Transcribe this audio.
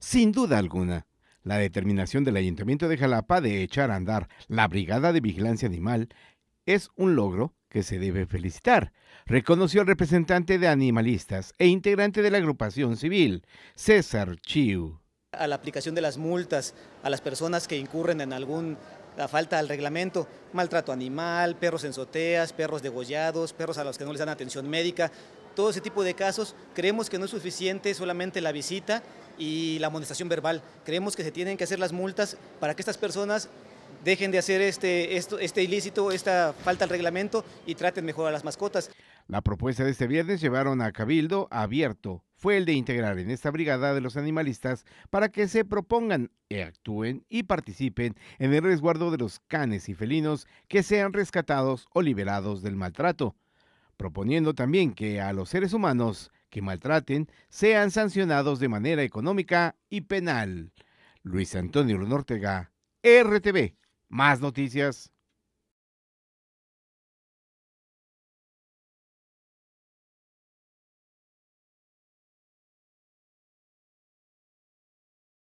Sin duda alguna, la determinación del Ayuntamiento de Jalapa de echar a andar la Brigada de Vigilancia Animal es un logro que se debe felicitar, reconoció el representante de animalistas e integrante de la agrupación civil, César Chiu. A la aplicación de las multas a las personas que incurren en alguna falta al reglamento, maltrato animal, perros en soteas, perros degollados, perros a los que no les dan atención médica, todo ese tipo de casos, creemos que no es suficiente solamente la visita y la amonestación verbal. Creemos que se tienen que hacer las multas para que estas personas dejen de hacer este, este ilícito, esta falta al reglamento y traten mejor a las mascotas. La propuesta de este viernes llevaron a Cabildo abierto fue el de integrar en esta brigada de los animalistas para que se propongan, eh, actúen y participen en el resguardo de los canes y felinos que sean rescatados o liberados del maltrato, proponiendo también que a los seres humanos que maltraten sean sancionados de manera económica y penal. Luis Antonio Nortega, RTV. Más noticias.